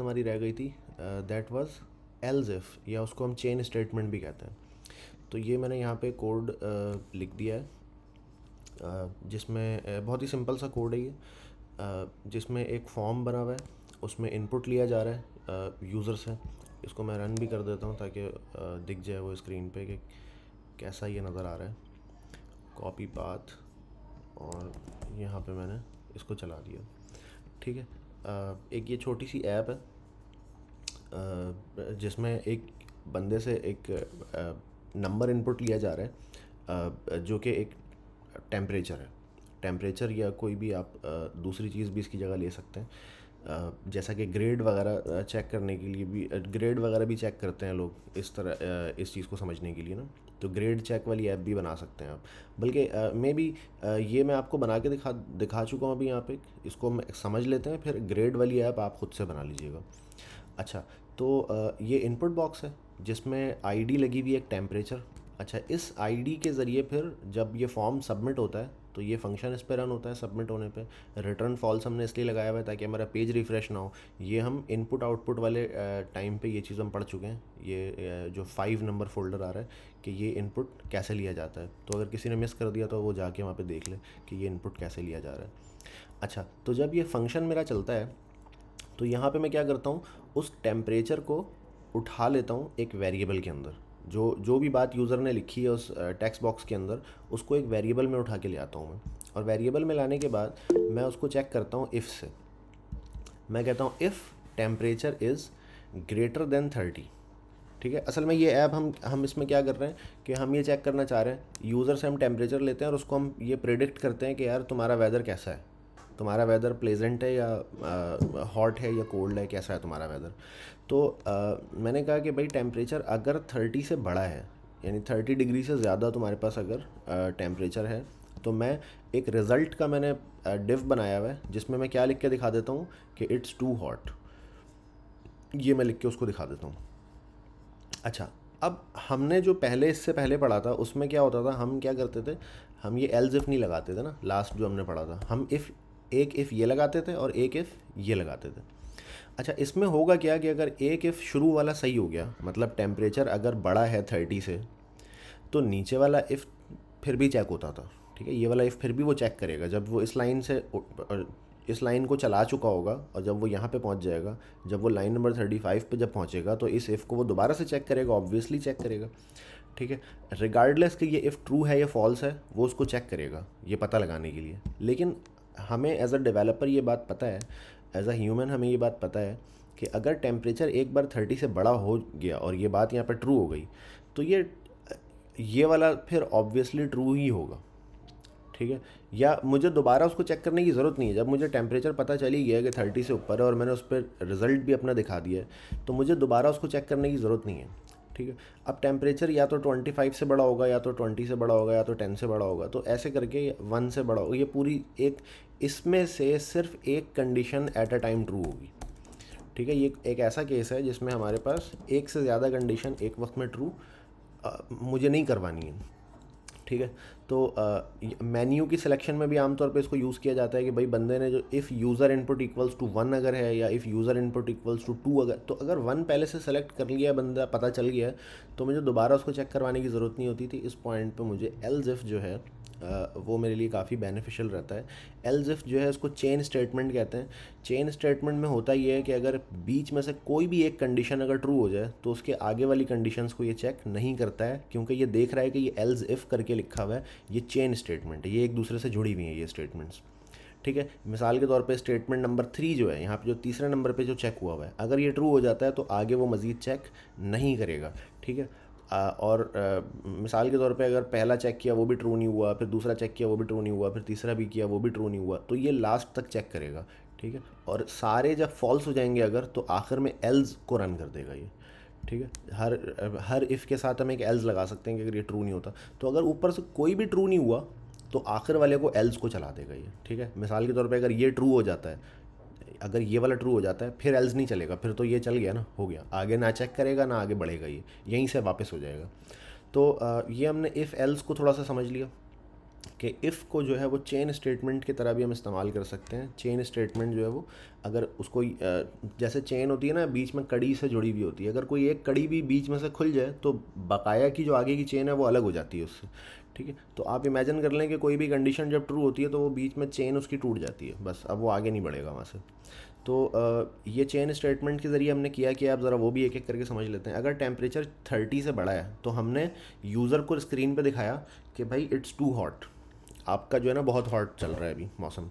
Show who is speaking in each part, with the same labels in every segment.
Speaker 1: हमारी रह गई थी दैट वाज एल्स इफ़ या उसको हम चेन स्टेटमेंट भी कहते हैं तो ये मैंने यहाँ पे कोड uh, लिख दिया है uh, जिसमें uh, बहुत ही सिंपल सा कोड है ये uh, जिसमें एक फॉर्म बना हुआ है उसमें इनपुट लिया जा रहा है यूज़र uh, से इसको मैं रन भी कर देता हूँ ताकि uh, दिख जाए वो स्क्रीन पे कि कैसा ये नज़र आ रहा है कॉपी पाथ और यहाँ पे मैंने इसको चला दिया ठीक है एक ये छोटी सी ऐप है जिसमें एक बंदे से एक नंबर इनपुट लिया जा रहा है जो कि एक टेम्परेचर है टेम्परेचर या कोई भी आप दूसरी चीज़ भी इसकी जगह ले सकते हैं जैसा कि ग्रेड वगैरह चेक करने के लिए भी ग्रेड वगैरह भी चेक करते हैं लोग इस तरह इस चीज़ को समझने के लिए ना तो ग्रेड चेक वाली ऐप भी बना सकते हैं आप बल्कि मे बी ये मैं आपको बना के दिखा दिखा चुका हूँ अभी यहाँ पे इसको मैं समझ लेते हैं फिर ग्रेड वाली ऐप आप खुद से बना लीजिएगा अच्छा तो ये इनपुट बॉक्स है जिसमें आईडी लगी हुई है एक टेम्परेचर अच्छा इस आईडी के ज़रिए फिर जब ये फॉर्म सबमिट होता है तो ये फंक्शन इस पर रन होता है सबमिट होने पे रिटर्न फॉल्स हमने इसलिए लगाया हुआ है ताकि हमारा पेज रिफ्रेश ना हो ये हम इनपुट आउटपुट वाले टाइम पे ये चीज़ हम पढ़ चुके हैं ये जो फाइव नंबर फोल्डर आ रहा है कि ये इनपुट कैसे लिया जाता है तो अगर किसी ने मिस कर दिया तो वो जाके वहाँ पर देख ले कि ये इनपुट कैसे लिया जा रहा है अच्छा तो जब ये फंक्शन मेरा चलता है तो यहाँ पर मैं क्या करता हूँ उस टेम्परेचर को उठा लेता हूँ एक वेरिएबल के अंदर जो जो भी बात यूज़र ने लिखी है उस टेक्स्ट बॉक्स के अंदर उसको एक वेरिएबल में उठा के ले आता हूँ मैं और वेरिएबल में लाने के बाद मैं उसको चेक करता हूँ इफ़ से मैं कहता हूँ if temperature is greater than thirty ठीक है असल में ये ऐप हम हम इसमें क्या कर रहे हैं कि हम ये चेक करना चाह रहे हैं यूज़र से हम टेम्परेचर लेते हैं और उसको हम ये प्रिडिक्ट करते हैं कि यार तुम्हारा वेदर कैसा है तुम्हारा वेदर प्लेजेंट है या हॉट है या कोल्ड है कैसा है तुम्हारा वेदर तो आ, मैंने कहा कि भाई टेम्परेचर अगर थर्टी से बड़ा है यानी थर्टी डिग्री से ज़्यादा तुम्हारे पास अगर टेम्परेचर है तो मैं एक रिज़ल्ट का मैंने डिफ बनाया हुआ है जिसमें मैं क्या लिख के दिखा देता हूँ कि इट्स टू हॉट ये मैं लिख के उसको दिखा देता हूँ अच्छा अब हमने जो पहले इससे पहले पढ़ा था उसमें क्या होता था हम क्या करते थे हम ये एल्जिफ नहीं लगाते थे ना लास्ट जो हमने पढ़ा था हम इफ़ एक इफ़ ये लगाते थे और एक इफ़ ये लगाते थे अच्छा इसमें होगा क्या कि अगर एक इफ़ शुरू वाला सही हो गया मतलब टेम्परेचर अगर बड़ा है थर्टी से तो नीचे वाला इफ़ फिर भी चेक होता था ठीक है ये वाला इफ़ फिर भी वो चेक करेगा जब वो इस लाइन से इस लाइन को चला चुका होगा और जब वो यहाँ पे पहुँच जाएगा जब वो लाइन नंबर थर्टी फाइव पर जब पहुँचेगा तो इस इफ़ को वो दोबारा से चेक करेगा ऑब्वियसली चेक करेगा ठीक है रिगार्डलेस कि ये इफ़ ट्रू है या फॉल्स है वो उसको चेक करेगा ये पता लगाने के लिए लेकिन हमें एज अ डेवलपर ये बात पता है एज अ ह्यूमन हमें ये बात पता है कि अगर टेम्परेचर एक बार थर्टी से बड़ा हो गया और ये बात यहाँ पर ट्रू हो गई तो ये ये वाला फिर ऑब्वियसली ट्रू ही होगा ठीक है या मुझे दोबारा उसको चेक करने की ज़रूरत नहीं है जब मुझे टेम्परेचर पता चली गया कि थर्टी से ऊपर है और मैंने उस पर रिज़ल्ट भी अपना दिखा दिया है तो मुझे दोबारा उसको चेक करने की ज़रूरत नहीं है ठीक है अब टेम्परेचर या तो 25 से बड़ा होगा या तो 20 से बड़ा होगा या तो 10 से बड़ा होगा तो ऐसे करके वन से बड़ा होगा ये पूरी एक इसमें से सिर्फ एक condition at a time true होगी ठीक है ये एक ऐसा केस है जिसमें हमारे पास एक से ज़्यादा कंडीशन एक वक्त में ट्रू मुझे नहीं करवानी है ठीक है तो मेन्यू की सिलेक्शन में भी आमतौर पे इसको यूज़ किया जाता है कि भाई बंदे ने जो if user input equals to one अगर है या if user input equals to two अगर तो अगर वन पहले से सेलेक्ट कर लिया है बंदा पता चल गया है तो मुझे दोबारा उसको चेक करवाने की ज़रूरत नहीं होती थी इस पॉइंट पर मुझे एल्जिफ जो है वो मेरे लिए काफ़ी बेनिफिशियल रहता है एलजिफ जो है उसको चेन स्टेटमेंट कहते हैं चेन स्टेटमेंट में होता ये है कि अगर बीच में से कोई भी एक कंडीशन अगर ट्रू हो जाए तो उसके आगे वाली कंडीशंस को ये चेक नहीं करता है क्योंकि ये देख रहा है कि ये एल्ज इफ़ करके लिखा हुआ है ये चेन स्टेटमेंट है ये एक दूसरे से जुड़ी हुई हैं ये स्टेटमेंट्स ठीक है मिसाल के तौर पे स्टेटमेंट नंबर थ्री जो है यहाँ पे जो तीसरे नंबर पे जो चेक हुआ हुआ है अगर ये ट्रू हो जाता है तो आगे वो मज़ीद चेक नहीं करेगा ठीक है और मिसाल के तौर पे अगर पहला चेक किया वो भी ट्रू नहीं हुआ फिर दूसरा चेक किया वो भी ट्रू नहीं हुआ फिर तीसरा भी किया वो भी ट्रू नहीं हुआ तो ये लास्ट तक चेक करेगा ठीक है और सारे जब फॉल्स हो जाएंगे अगर तो आखिर में एल्स को रन कर देगा ये ठीक है हर हर इफ़ के साथ हम एक एल्स लगा सकते हैं कि अगर ये ट्रू नहीं होता तो अगर ऊपर से कोई भी ट्रू नहीं हुआ तो आखिर वाले को एल्स को चला देगा ये ठीक है मिसाल के तौर पे अगर ये ट्रू हो जाता है अगर ये वाला ट्रू हो जाता है फिर एल्स नहीं चलेगा फिर तो ये चल गया ना हो गया आगे ना चेक करेगा ना आगे बढ़ेगा ये यहीं से वापस हो जाएगा तो ये हमने इफ़ एल्स को थोड़ा सा समझ लिया कि इफ़ को जो है वो चेन स्टेटमेंट की तरह भी हम इस्तेमाल कर सकते हैं चेन स्टेटमेंट जो है वो अगर उसको जैसे चेन होती है ना बीच में कड़ी से जुड़ी हुई होती है अगर कोई एक कड़ी भी बीच में से खुल जाए तो बकाया की जो आगे की चेन है वो अलग हो जाती है उससे ठीक है तो आप इमेजिन कर लें कि कोई भी कंडीशन जब ट्रू होती है तो वो बीच में चेन उसकी टूट जाती है बस अब वो आगे नहीं बढ़ेगा वहाँ से तो ये चेन स्टेटमेंट के ज़रिए हमने किया कि आप ज़रा वो भी एक एक करके समझ लेते हैं अगर टेम्परेचर थर्टी से बढ़ा है तो हमने यूज़र को स्क्रीन पर दिखाया कि भाई इट्स टू हॉट आपका जो है ना बहुत हॉट चल रहा है अभी मौसम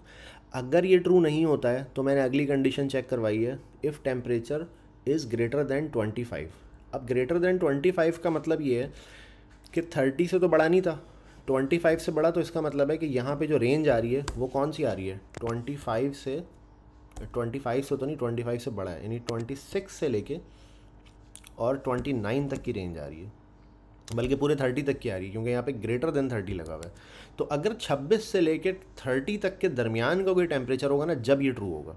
Speaker 1: अगर ये ट्रू नहीं होता है तो मैंने अगली कंडीशन चेक करवाई है if temperature is greater than twenty five अब ग्रेटर दैन ट्वेंटी फाइव का मतलब ये है कि थर्टी से तो बड़ा नहीं था ट्वेंटी फाइव से बड़ा तो इसका मतलब है कि यहाँ पे जो रेंज आ रही है वो कौन सी आ रही है ट्वेंटी फाइव से ट्वेंटी फाइव से तो नहीं ट्वेंटी फाइव से बड़ा है यानी ट्वेंटी सिक्स से लेके और ट्वेंटी नाइन तक की रेंज आ रही है बल्कि पूरे थर्टी तक की आ रही है क्योंकि यहाँ पे ग्रेटर देन थर्टी लगा हुआ है तो अगर छब्बीस से लेकर थर्टी तक के दरमियान का कोई टेम्परेचर होगा ना जब ये ट्रू होगा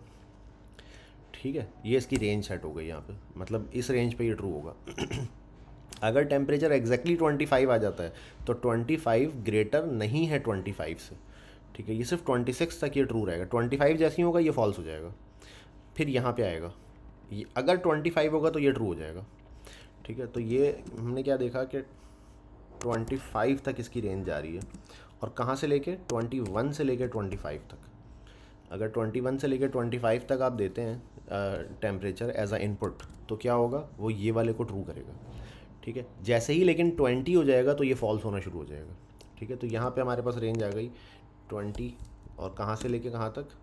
Speaker 1: ठीक है ये इसकी रेंज सेट हो गई यहाँ पे मतलब इस रेंज पे ये ट्रू होगा अगर टेम्परेचर एग्जैक्टली ट्वेंटी फाइव आ जाता है तो ट्वेंटी फाइव ग्रेटर नहीं है ट्वेंटी फाइव से ठीक है ये सिर्फ ट्वेंटी सिक्स तक ये ट्रू रहेगा ट्वेंटी फाइव जैसे ही होगा ये फॉल्स हो जाएगा फिर यहाँ पर आएगा ये अगर ट्वेंटी फाइव होगा तो ये ट्रू हो जाएगा ठीक है तो ये हमने क्या देखा कि 25 तक इसकी रेंज जा रही है और कहाँ से लेके 21 से लेके 25 तक अगर 21 से लेके 25 तक आप देते हैं टेम्परेचर एज अ इनपुट तो क्या होगा वो ये वाले को ट्रू करेगा ठीक है जैसे ही लेकिन 20 हो जाएगा तो ये फॉल्स होना शुरू हो जाएगा ठीक है तो यहाँ पे हमारे पास रेंज आ गई 20 और कहाँ से लेके कहाँ तक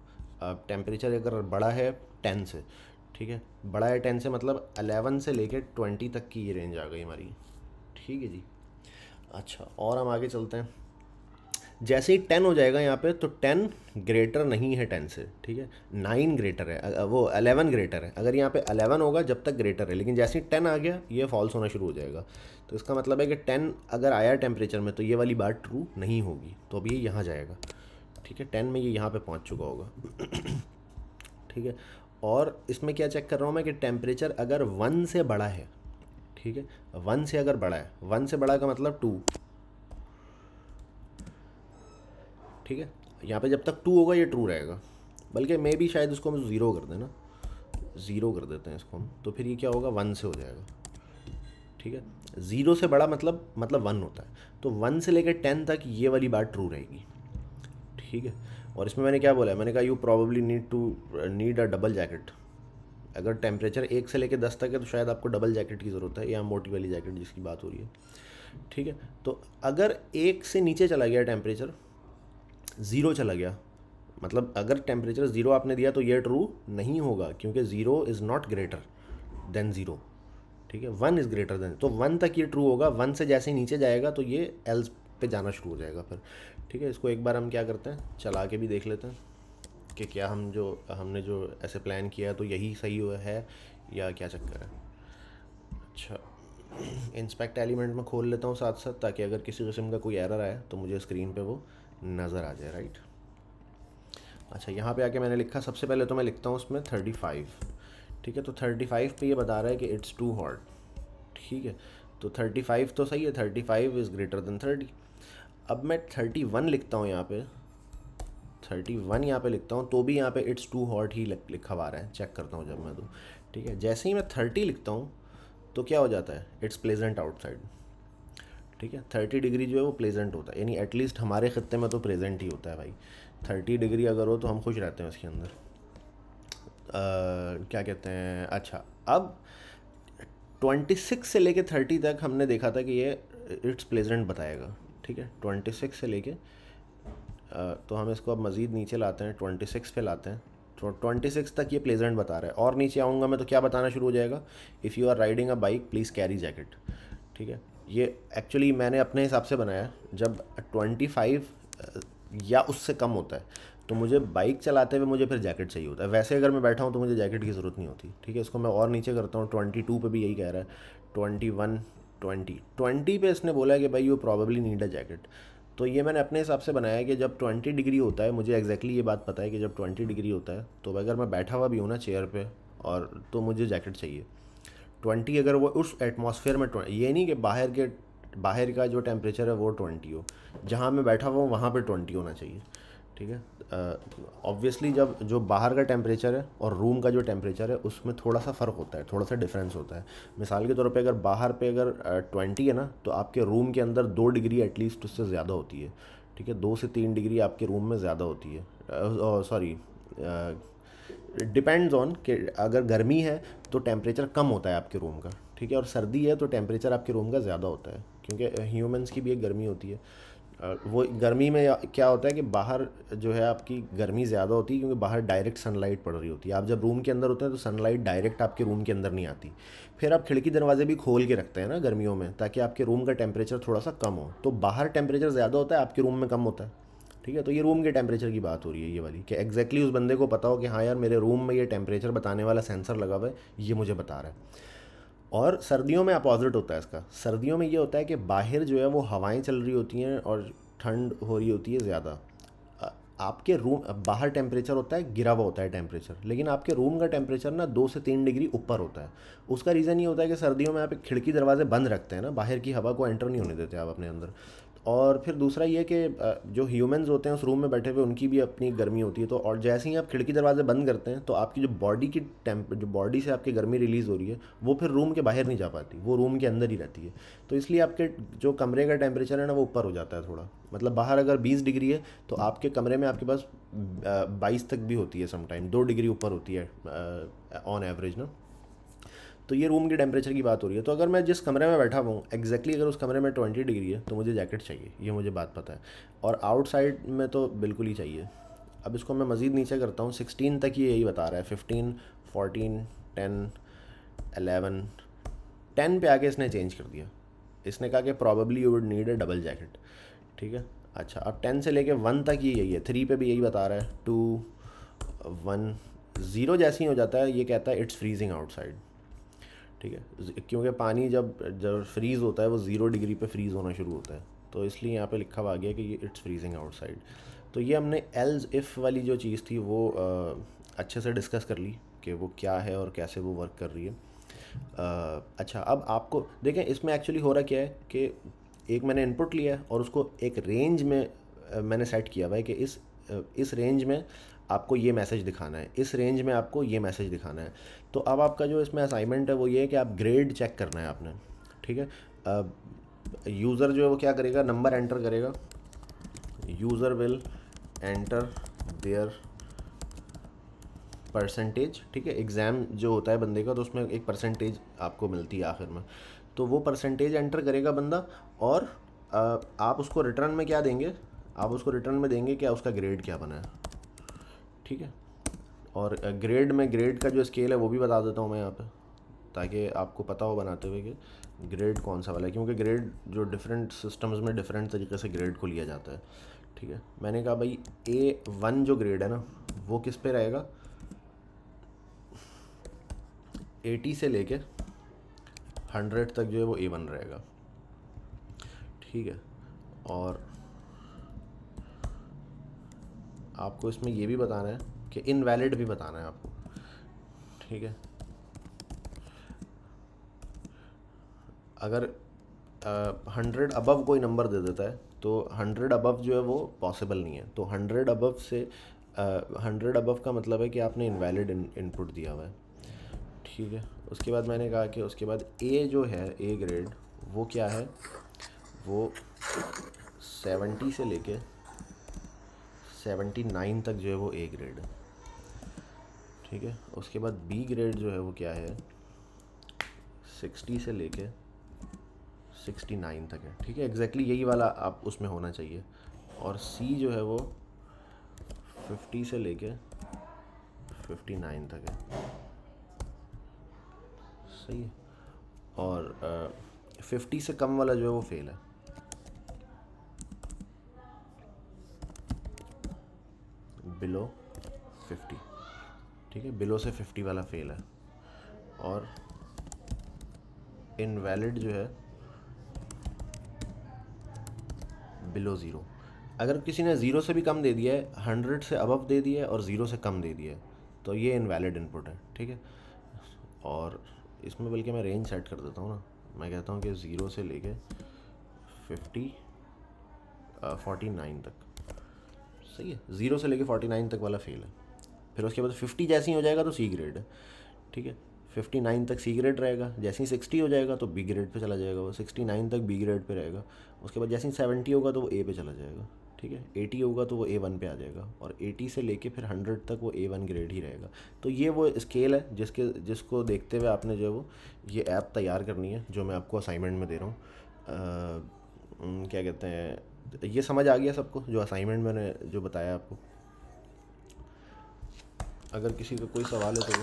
Speaker 1: टेम्परेचर अगर बड़ा है 10 से ठीक है बड़ा है टेन से मतलब अलेवन से लेके ट्वेंटी तक की ये रेंज आ गई हमारी ठीक है जी अच्छा और हम आगे चलते हैं जैसे ही टेन हो जाएगा यहाँ पे तो टेन ग्रेटर नहीं है टेन से ठीक है नाइन ग्रेटर है वो अलेवन ग्रेटर है अगर यहाँ पे अलेवन होगा जब तक ग्रेटर है लेकिन जैसे ही टेन आ गया ये फॉल्स होना शुरू हो जाएगा तो इसका मतलब है कि टेन अगर आया टेम्परेचर में तो ये वाली बात ट्रू नहीं होगी तो अभी ये यहाँ जाएगा ठीक है टेन में ये यहाँ पर पहुँच चुका होगा ठीक है और इसमें क्या चेक कर रहा हूँ मैं कि टेम्परेचर अगर वन से बड़ा है ठीक है वन से अगर बड़ा है वन से बड़ा का मतलब टू ठीक है यहाँ पे जब तक टू होगा ये ट्रू रहेगा बल्कि मे भी शायद इसको हम ज़ीरो कर देना ज़ीरो कर देते हैं इसको हम तो फिर ये क्या होगा वन से हो जाएगा ठीक है ज़ीरो से बड़ा मतलब मतलब वन होता है तो वन से लेकर टेन तक ये वाली बात ट्रू रहेगी ठीक है और इसमें मैंने क्या बोला है मैंने कहा you probably need to need a double jacket अगर टेम्परेचर एक से लेकर दस तक है तो शायद आपको डबल जैकेट की ज़रूरत है या मोटी वाली जैकेट जिसकी बात हो रही है ठीक है तो अगर एक से नीचे चला गया टेम्परेचर ज़ीरो चला गया मतलब अगर टेम्परेचर ज़ीरो आपने दिया तो ये ट्रू नहीं होगा क्योंकि zero is not greater than zero ठीक है वन इज़ ग्रेटर देन तो वन तक ये ट्रू होगा वन से जैसे ही नीचे जाएगा तो ये एल्स पे जाना शुरू हो जाएगा फिर ठीक है इसको एक बार हम क्या करते हैं चला के भी देख लेते हैं कि क्या हम जो हमने जो ऐसे प्लान किया है तो यही सही हुआ है या क्या चक्कर है अच्छा इंस्पेक्ट एलिमेंट में खोल लेता हूँ साथ साथ ताकि अगर किसी किस्म का कोई एरर आए तो मुझे स्क्रीन पे वो नज़र आ जाए राइट अच्छा यहाँ पे आके मैंने लिखा सबसे पहले तो मैं लिखता हूँ उसमें थर्टी फाइव ठीक है तो थर्टी फाइव पे ये बता रहा है कि इट्स टू हॉट ठीक है तो थर्टी फाइव तो सही है thirty five is greater than thirty अब मैं थर्टी वन लिखता हूँ यहाँ पे थर्टी वन यहाँ पर लिखता हूँ तो भी यहाँ पे इट्स टू हॉट ही लिखा हुआ रहा है चेक करता हूँ जब मैं तो ठीक है जैसे ही मैं थर्टी लिखता हूँ तो क्या हो जाता है इट्स प्लेजेंट आउटसाइड ठीक है थर्टी डिग्री जो है वो प्लेजेंट होता है यानी एटलीस्ट हमारे खत्ते में तो प्लेजेंट ही होता है भाई थर्टी डिग्री अगर हो तो हम खुश रहते हैं उसके अंदर आ, क्या कहते हैं अच्छा अब ट्वेंटी सिक्स से लेके थर्टी तक हमने देखा था कि ये इट्स प्लेजेंट बताएगा ठीक है ट्वेंटी सिक्स से लेके तो हम इसको अब मज़ीद नीचे लाते हैं ट्वेंटी सिक्स पे लाते हैं तो ट्वेंटी सिक्स तक ये प्लेजेंट बता रहा है और नीचे आऊँगा मैं तो क्या बताना शुरू हो जाएगा if you are riding a bike please carry jacket ठीक है ये एक्चुअली मैंने अपने हिसाब से बनाया जब ट्वेंटी फाइव या उससे कम होता है तो मुझे बाइक चलाते हुए मुझे फिर जैकेट चाहिए होता है वैसे अगर मैं बैठा हूँ तो मुझे जैकेट की ज़रूरत नहीं होती ठीक है इसको मैं और नीचे करता हूँ ट्वेंटी टू पर भी यही कह रहा है ट्वेंटी वन ट्वेंटी ट्वेंटी पे इसने बोला है कि भाई you probably need a jacket तो ये मैंने अपने हिसाब से बनाया है कि जब ट्वेंटी डिग्री होता है मुझे एक्जैक्टली ये बात पता है कि जब ट्वेंटी डिग्री होता है तो अगर मैं बैठा हुआ भी हूँ ना चेयर पर और तो मुझे जैकेट चाहिए ट्वेंटी अगर वो उस एटमोसफेयर में ये नहीं कि बाहर के बाहर का जो टेम्परेचर है वो ट्वेंटी हो जहाँ मैं बैठा हुआ हूँ वहाँ पर ट्वेंटी होना चाहिए ठीक है ऑब्वियसली uh, जब जो बाहर का टेम्परेचर है और रूम का जो टेम्परेचर है उसमें थोड़ा सा फ़र्क होता है थोड़ा सा डिफरेंस होता है मिसाल के तौर पे अगर बाहर पे अगर ट्वेंटी uh, है ना तो आपके रूम के अंदर दो डिग्री एटलीस्ट उससे ज़्यादा होती है ठीक है दो से तीन डिग्री आपके रूम में ज़्यादा होती है सॉरी डिपेंड्स ऑन कि अगर गर्मी है तो टेम्परेचर कम होता है आपके रूम का ठीक है और सर्दी है तो टेम्परेचर आपके रूम का ज़्यादा होता है क्योंकि ह्यूमंस की भी एक गर्मी होती है वो गर्मी में क्या होता है कि बाहर जो है आपकी गर्मी ज़्यादा होती है क्योंकि बाहर डायरेक्ट सनलाइट पड़ रही होती है आप जब रूम के अंदर होते हैं तो सनलाइट डायरेक्ट आपके रूम के अंदर नहीं आती फिर आप खिड़की दरवाजे भी खोल के रखते हैं ना गर्मियों में ताकि आपके रूम का टेम्परेचर थोड़ा सा कम हो तो बाहर टेम्परेचर ज़्यादा होता है आपके रूम में कम होता है ठीक है तो ये रूम के टेम्परेचर की बात हो रही है ये वाली कि एग्जैक्टली exactly उस बंदे को पता हो कि हाँ यार मेरे रूम में ये टेम्परेचर बताने वाला सेंसर लगा हुआ है ये मुझे बता रहा है और सर्दियों में अपोजिट होता है इसका सर्दियों में ये होता है कि बाहर जो है वो हवाएं चल रही होती हैं और ठंड हो रही होती है ज़्यादा आपके रूम बाहर टेम्परेचर होता है गिरा हुआ होता है टेम्परेचर लेकिन आपके रूम का टेम्परेचर ना दो से तीन डिग्री ऊपर होता है उसका रीज़न ये होता है कि सर्दियों में आप खिड़की दरवाजे बंद रखते हैं ना बाहर की हवा को एंटर नहीं होने देते आप अपने अंदर और फिर दूसरा ये कि जो ह्यूमंस होते हैं उस रूम में बैठे हुए उनकी भी अपनी गर्मी होती है तो और जैसे ही आप खिड़की दरवाजे बंद करते हैं तो आपकी जो बॉडी की टेम्प जो बॉडी से आपकी गर्मी रिलीज़ हो रही है वो फिर रूम के बाहर नहीं जा पाती वो रूम के अंदर ही रहती है तो इसलिए आपके जो कमरे का टेम्परेचर है ना वो ऊपर हो जाता है थोड़ा मतलब बाहर अगर बीस डिग्री है तो आपके कमरे में आपके पास बाईस तक भी होती है समटाइम दो डिग्री ऊपर होती है ऑन एवरेज ना तो ये रूम के टेम्परेचर की बात हो रही है तो अगर मैं जिस कमरे में बैठा हुआ एग्जैक्टली अगर उस कमरे में ट्वेंटी डिग्री है तो मुझे जैकेट चाहिए ये मुझे बात पता है और आउटसाइड में तो बिल्कुल ही चाहिए अब इसको मैं मज़ीद नीचे करता हूँ सिक्सटीन तक ये यही बता रहा है fifteen fourteen ten eleven ten पे आके इसने चेंज कर दिया इसने कहा कि probably you would need a double jacket ठीक है अच्छा अब टेन से लेके वन तक ये यही है थ्री पे भी यही बता रहा है टू वन ज़ीरो जैसे ही हो जाता है ये कहता है इट्स फ्रीजिंग आउटसाइड ठीक है क्योंकि पानी जब जब फ्रीज़ होता है वो ज़ीरो डिग्री पे फ्रीज़ होना शुरू होता है तो इसलिए यहाँ पे लिखा हुआ गया कि ये इट्स फ्रीजिंग आउटसाइड तो ये हमने एल्स इफ़ वाली जो चीज़ थी वो आ, अच्छे से डिस्कस कर ली कि वो क्या है और कैसे वो वर्क कर रही है आ, अच्छा अब आपको देखें इसमें एक्चुअली हो रहा क्या है कि एक मैंने इनपुट लिया और उसको एक रेंज में मैंने सेट किया हुआ है कि इस इस रेंज में आपको ये मैसेज दिखाना है इस रेंज में आपको ये मैसेज दिखाना है तो अब आपका जो इसमें असाइनमेंट है वो ये है कि आप ग्रेड चेक करना है आपने ठीक है यूज़र जो है वो क्या करेगा नंबर एंटर करेगा user will enter their percentage ठीक है एग्ज़ाम जो होता है बंदे का तो उसमें एक परसेंटेज आपको मिलती है आखिर में तो वो परसेंटेज एंटर करेगा बंदा और आप उसको रिटर्न में क्या देंगे आप उसको रिटर्न में देंगे क्या उसका ग्रेड क्या बना है ठीक है और ग्रेड में ग्रेड का जो स्केल है वो भी बता देता हूँ मैं यहाँ पे ताकि आपको पता हो बनाते हुए कि ग्रेड कौन सा वाला है क्योंकि ग्रेड जो डिफरेंट सिस्टम्स में डिफरेंट तरीके से ग्रेड को लिया जाता है ठीक है मैंने कहा भाई ए वन जो ग्रेड है ना वो किस पे रहेगा एटी से लेके हंड्रेड तक जो है वो ए वन रहेगा ठीक है और आपको इसमें ये भी बताना है कि इनवैलिड भी बताना है आपको ठीक है अगर हंड्रेड अबव कोई नंबर दे देता है तो हंड्रेड अबव जो है वो पॉसिबल नहीं है तो हंड्रेड अबव से हंड्रेड uh, अबव का मतलब है कि आपने इनवैलिड इनपुट दिया हुआ है ठीक है उसके बाद मैंने कहा कि उसके बाद ए जो है ए ग्रेड वो क्या है वो सेवेंटी से लेके सेवेंटी नाइन तक जो है वो ए ग्रेड है ठीक है उसके बाद बी ग्रेड जो है वो क्या है सिक्सटी से लेके सिक्सटी नाइन तक है ठीक है एग्जैक्टली यही वाला आप उसमें होना चाहिए और सी जो है वो फिफ्टी से लेके फिफ्टी नाइन तक है सही है और फिफ्टी uh, से कम वाला जो है वो फेल है बिलो 50 ठीक है बिलो से 50 वाला फेल है और इनवैलिड जो है बिलो ज़ीरो अगर किसी ने ज़ीरो से भी कम दे दिया है हंड्रेड से अबव दे दिया है और ज़ीरो से कम दे दिया है तो ये इनवैलिड इनपुट है ठीक है और इसमें बल्कि मैं रेंज सेट कर देता हूँ ना मैं कहता हूँ कि ज़ीरो से लेके फिफ्टी फोर्टी नाइन तक सही है ज़ीरो से लेके फोर्टी नाइन तक वाला फेल है फिर उसके बाद फिफ्टी जैसे ही हो जाएगा तो सी ग्रेड है ठीक है फिफ्टी नाइन तक सी ग्रेड रहेगा जैसे ही सिक्सटी हो जाएगा तो बी ग्रेड पे चला जाएगा वो सिक्सटी नाइन तक बी ग्रेड पे रहेगा उसके बाद जैसे ही सेवेंटी होगा तो वो ए पे चला जाएगा ठीक है एटी होगा तो वो ए वन पे आ जाएगा और एटी से लेके फिर हंड्रेड तक वो ए वन ग्रेड ही रहेगा तो ये वो स्केल है जिसके जिसको देखते हुए आपने जो है वो ये ऐप तैयार करनी है जो मैं आपको असाइनमेंट में दे रहा हूँ क्या कहते हैं ये समझ आ गया सबको जो असाइनमेंट मैंने जो बताया आपको अगर किसी का कोई सवाल है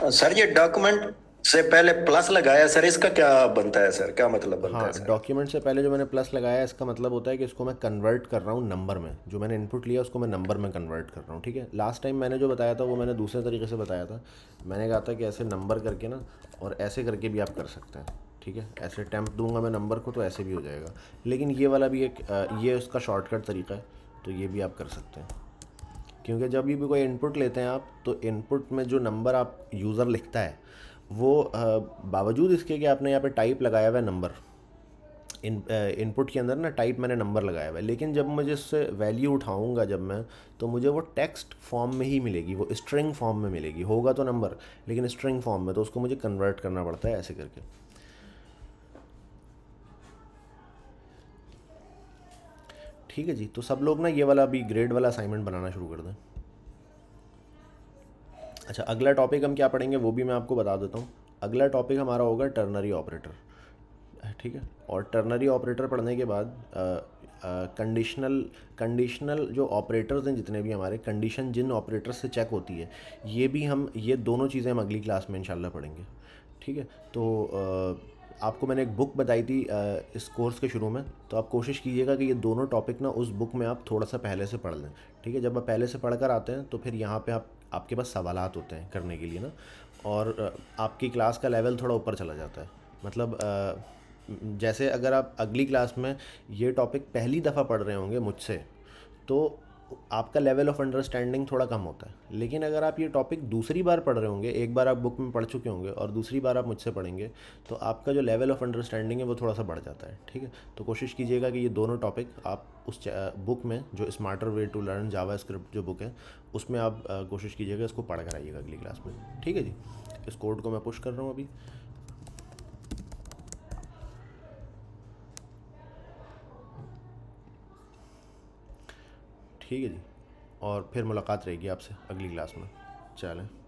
Speaker 1: तो सर ये डॉक्यूमेंट से पहले प्लस लगाया सर इसका क्या बनता है सर क्या मतलब बनता हाँ, है डॉक्यूमेंट से पहले जो मैंने प्लस लगाया इसका मतलब होता है कि इसको मैं कन्वर्ट कर रहा हूँ नंबर में जो मैंने इनपुट लिया उसको मैं नंबर में कन्वर्ट कर रहा हूँ ठीक है लास्ट टाइम मैंने जो बताया था वो मैंने दूसरे तरीके से बताया था मैंने कहा था कि ऐसे नंबर करके ना और ऐसे करके भी आप कर सकते हैं ठीक है ऐसे अटैम्प्ट दूंगा मैं नंबर को तो ऐसे भी हो जाएगा लेकिन ये वाला भी एक ये उसका शॉर्टकट तरीका है तो ये भी आप कर सकते हैं क्योंकि जब भी कोई इनपुट लेते हैं आप तो इनपुट में जो नंबर आप यूज़र लिखता है वो बावजूद इसके कि आपने यहाँ पे टाइप लगाया हुआ है नंबर इन इनपुट के अंदर ना टाइप मैंने नंबर लगाया हुआ है लेकिन जब मुझे इससे वैल्यू उठाऊंगा जब मैं तो मुझे वो टेक्स्ट फॉर्म में ही मिलेगी वो स्ट्रिंग फॉर्म में मिलेगी होगा तो नंबर लेकिन स्ट्रिंग फॉर्म में तो उसको मुझे कन्वर्ट करना पड़ता है ऐसे करके ठीक है जी तो सब लोग ना ये वाला अभी ग्रेड वाला असाइनमेंट बनाना शुरू कर दें अच्छा अगला टॉपिक हम क्या पढ़ेंगे वो भी मैं आपको बता देता हूँ अगला टॉपिक हमारा होगा टर्नरी ऑपरेटर ठीक है और टर्नरी ऑपरेटर पढ़ने के बाद कंडीशनल कंडीशनल जो ऑपरेटर्स हैं जितने भी हमारे कंडीशन जिन ऑपरेटर्स से चेक होती है ये भी हम ये दोनों चीज़ें हम अगली क्लास में इंशाल्लाह पढ़ेंगे ठीक है तो आ, आपको मैंने एक बुक बताई थी इस कोर्स के शुरू में तो आप कोशिश कीजिएगा कि ये दोनों टॉपिक ना उस बुक में आप थोड़ा सा पहले से पढ़ लें ठीक है जब आप पहले से पढ़ कर आते हैं तो फिर यहाँ पे आप आपके पास सवाल होते हैं करने के लिए ना और आपकी क्लास का लेवल थोड़ा ऊपर चला जाता है मतलब जैसे अगर आप अगली क्लास में ये टॉपिक पहली दफ़ा पढ़ रहे होंगे मुझसे तो आपका लेवल ऑफ अंडरस्टैंडिंग थोड़ा कम होता है लेकिन अगर आप ये टॉपिक दूसरी बार पढ़ रहे होंगे एक बार आप बुक में पढ़ चुके होंगे और दूसरी बार आप मुझसे पढ़ेंगे तो आपका जो लेवल ऑफ अंडरस्टैंडिंग है वो थोड़ा सा बढ़ जाता है ठीक है तो कोशिश कीजिएगा कि ये दोनों टॉपिक आप उस बुक में जो smarter way to learn JavaScript जो बुक है उसमें आप कोशिश कीजिएगा इसको पढ़ कर आइएगा अगली क्लास में ठीक है जी इस कोड को मैं पुश कर रहा हूँ अभी ठीक है जी और फिर मुलाकात रहेगी आपसे अगली क्लास में चलें